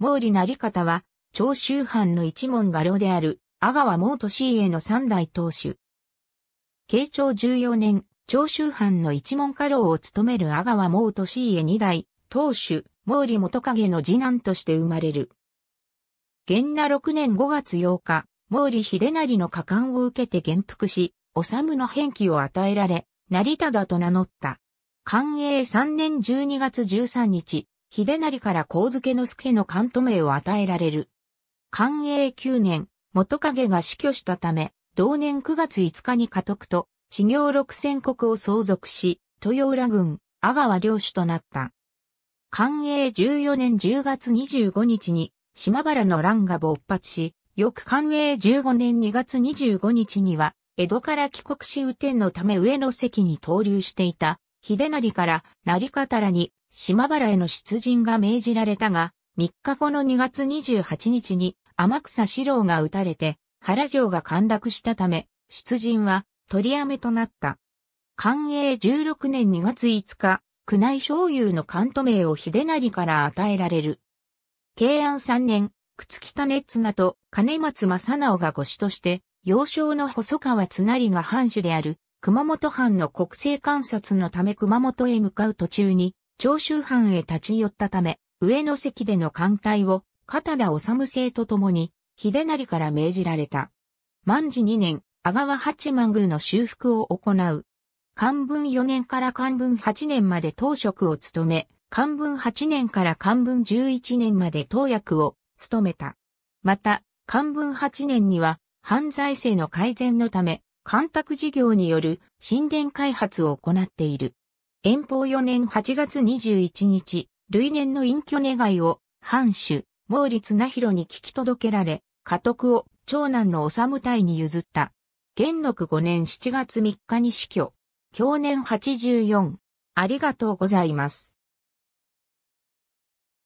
毛利成方は、長州藩の一門画廊である、阿川毛利氏への三代当主。慶長14年、長州藩の一門家老を務める阿川毛利氏へ二代、当主、毛利元影の次男として生まれる。元那6年5月8日、毛利秀成の果敢を受けて元服し、治の返記を与えられ、成忠と名乗った。寛永3年12月13日、秀成から光付の助の関東名を与えられる。寛永9年、元影が死去したため、同年9月5日に家督と、地行六千国を相続し、豊浦郡、阿川領主となった。寛永14年10月25日に、島原の乱が勃発し、翌寛永15年2月25日には、江戸から帰国し雨天のため上の関に投留していた、秀成から成方らに島原への出陣が命じられたが、3日後の2月28日に天草四郎が撃たれて原城が陥落したため、出陣は取りやめとなった。寛永16年2月5日、宮内商友の関東名を秀成から与えられる。慶安3年、朽木種綱と金松正直が御史として、幼少の細川綱成が藩主である熊本藩の国政観察のため熊本へ向かう途中に、長州藩へ立ち寄ったため、上野関での艦隊を、片田治政と共に、秀成から命じられた。万治2年、阿川八幡宮の修復を行う。漢文4年から漢文8年まで当職を務め、漢文8年から漢文11年まで当役を務めた。また、漢文8年には、犯罪性の改善のため、干拓事業による神殿開発を行っている。遠方4年8月21日、累年の隠居願いを、藩主、毛利綱広に聞き届けられ、家督を長男の治隊に譲った。元禄5年7月3日に死去。去年84。ありがとうございます。